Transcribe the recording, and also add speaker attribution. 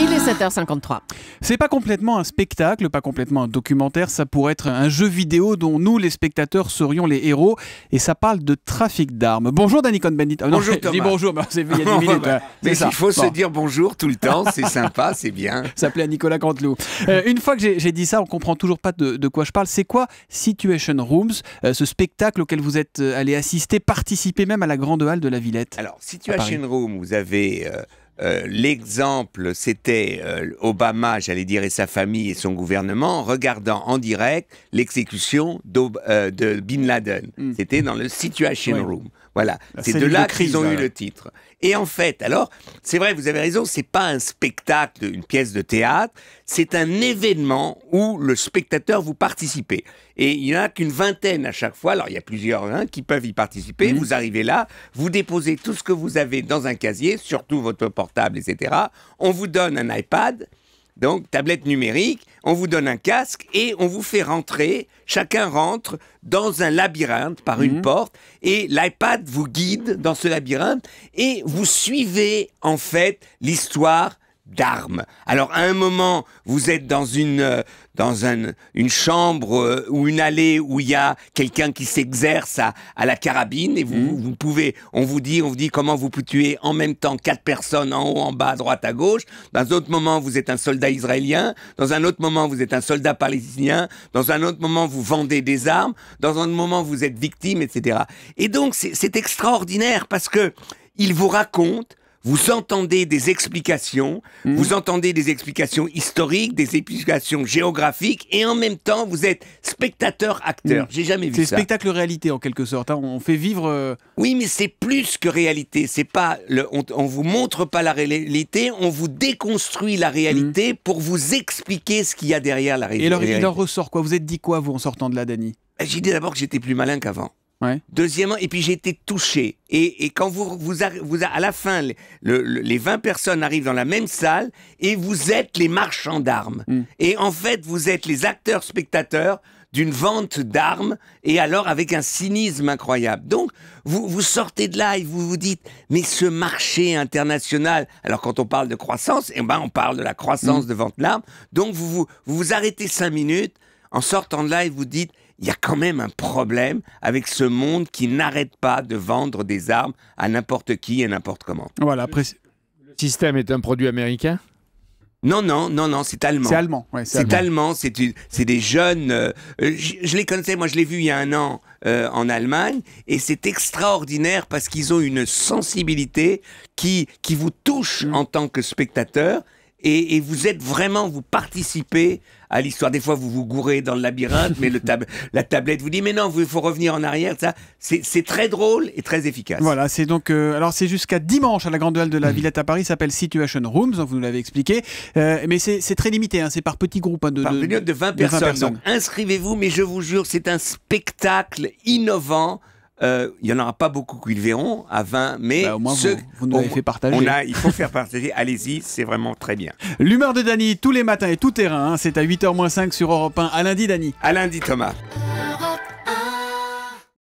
Speaker 1: Il est 7h53. C'est pas complètement un spectacle, pas complètement un documentaire, ça pourrait être un jeu vidéo dont nous, les spectateurs, serions les héros. Et ça parle de trafic d'armes. Bonjour Danny Cohn-Bendit. Ah, bonjour Dis bonjour, mais il y a 10 minutes. Hein. mais il faut se dire bonjour tout le temps, c'est sympa, c'est bien. à Nicolas Canteloup. Euh, une fois que j'ai dit ça, on comprend toujours pas de, quoi je parle. C'est quoi Situation Rooms, euh, ce spectacle auquel vous êtes euh, allé assister, participer même à la grande halle de la Villette Alors, Situation
Speaker 2: Rooms, vous avez... Euh, l'exemple, c'était euh, Obama, j'allais dire, et sa famille et son gouvernement, regardant en direct l'exécution euh, de Bin Laden. Mm. C'était dans le Situation Room. Voilà, c'est de là qu'ils ont eu le titre. Et en fait, alors, c'est vrai, vous avez raison, c'est pas un spectacle, une pièce de théâtre, c'est un événement où le spectateur vous participez. Et il n'y en a qu'une vingtaine à chaque fois. Alors, il y a plusieurs hein, qui peuvent y participer. Vous arrivez là, vous déposez tout ce que vous avez dans un casier, surtout votre portable, etc. On vous donne un iPad donc tablette numérique, on vous donne un casque et on vous fait rentrer, chacun rentre dans un labyrinthe par une mhm. porte et l'iPad vous guide dans ce labyrinthe et vous suivez en fait l'histoire d'armes. Alors à un moment, vous êtes dans une euh, dans une chambre euh, ou une allée où il y a quelqu'un qui s'exerce à, la carabine et mhm. vous, pouvez, on vous dit, on vous dit comment vous pouvez tuer en même temps quatre personnes en haut, en bas, à droite, à gauche. Dans un autre moment, vous êtes un soldat israélien. Dans un autre moment, vous êtes un soldat palestinien. Dans un autre moment, vous vendez des armes. Dans un autre moment, vous êtes victime, etc. Et donc c'est extraordinaire parce que il vous raconte vous entendez des explications, hmm. vous entendez des explications historiques, des explications géographiques, et en même temps, vous êtes spectateur-acteur. Hmm. J'ai jamais vu ça. C'est
Speaker 1: spectacle-réalité en quelque sorte. Hein. On
Speaker 2: fait vivre. Euh, oui, mais c'est plus que réalité. C'est pas le, on, ne vous montre pas la réalité, on vous déconstruit la réalité hmm. pour vous expliquer ce qu'il y a derrière la réalité. et alors, il en
Speaker 1: ressort quoi Vous êtes dit quoi vous en sortant de là, Dani J'ai dit d'abord que j'étais plus malin qu'avant. Deuxièmement,
Speaker 2: et puis j'ai été touché. Et, quand vous, vous, vous, à la fin, les 20 personnes arrivent dans la même salle et vous êtes les marchands d'armes. Mm. Et en fait, vous êtes les acteurs spectateurs d'une vente d'armes et alors avec un cynisme incroyable. Donc, vous, vous sortez de là et vous vous dites, mais ce marché international, alors quand on parle de croissance, et eh ben, on parle de la croissance mm. de vente d'armes. Donc, vous vous, vous vous arrêtez cinq minutes en sortant de là et vous dites, il y a quand même un problème avec ce monde qui n'arrête pas de vendre des armes à n'importe qui et n'importe comment.
Speaker 1: Voilà, après, le système est un produit américain
Speaker 2: non, non, non, non, c'est allemand. C'est allemand, c'est allemand. c'est des jeunes. Euh, je, les connaissais, moi je les ai vu il y a un an euh, en Allemagne, et c'est extraordinaire parce qu'ils ont une sensibilité qui, qui vous touche mm. en tant que spectateur et, vous êtes vraiment, vous participez à l'histoire. Des fois, vous vous gourrez dans le labyrinthe, mais le la tablette vous dit mais non, il faut revenir en arrière. Ça, c'est très drôle et très efficace.
Speaker 1: Voilà, c'est donc euh, alors c'est jusqu'à dimanche à la Grande Halle de la mmh. Villette à Paris. S'appelle Situation Rooms, hein, vous nous l'avez expliqué, euh, mais c'est très limité. Hein, c'est par petits groupes hein, de, de, de, personnes.
Speaker 2: inscrivez-vous, mais je vous jure, c'est un spectacle innovant euh, il n'y en aura pas beaucoup qui le verront à 20 mais bah, ceux, vous, vous nous avez fait partager. il faut faire partager,
Speaker 1: allez-y, c'est vraiment très bien. L'humeur de Dany, tous les matins et tout terrain, hein, c'est à 8h-5 sur Europe 1. À lundi, Dany. À lundi, Thomas.